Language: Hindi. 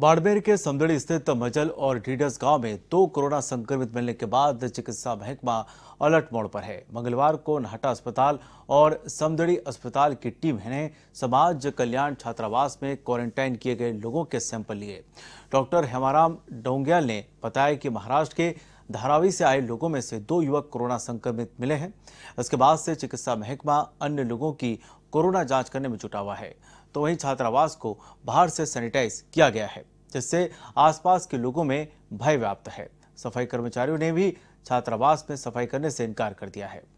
बाड़मेर के समदड़ी स्थित मजल और डीडस गांव में दो कोरोना संक्रमित मिलने के बाद चिकित्सा महकमा अलर्ट मोड़ पर है मंगलवार को नाहटा अस्पताल और समदड़ी अस्पताल की टीम ने समाज कल्याण छात्रावास में क्वारंटाइन किए गए लोगों के सैंपल लिए डॉक्टर हेमाराम डोंग्याल ने बताया कि महाराष्ट्र के धारावी से आए लोगों में से दो युवक कोरोना संक्रमित मिले हैं इसके बाद से चिकित्सा महकमा अन्य लोगों की कोरोना जांच करने में जुटा हुआ है तो वहीं छात्रावास को बाहर से सैनिटाइज किया गया है जिससे आसपास के लोगों में भय व्याप्त है सफाई कर्मचारियों ने भी छात्रावास में सफाई करने से इनकार कर दिया है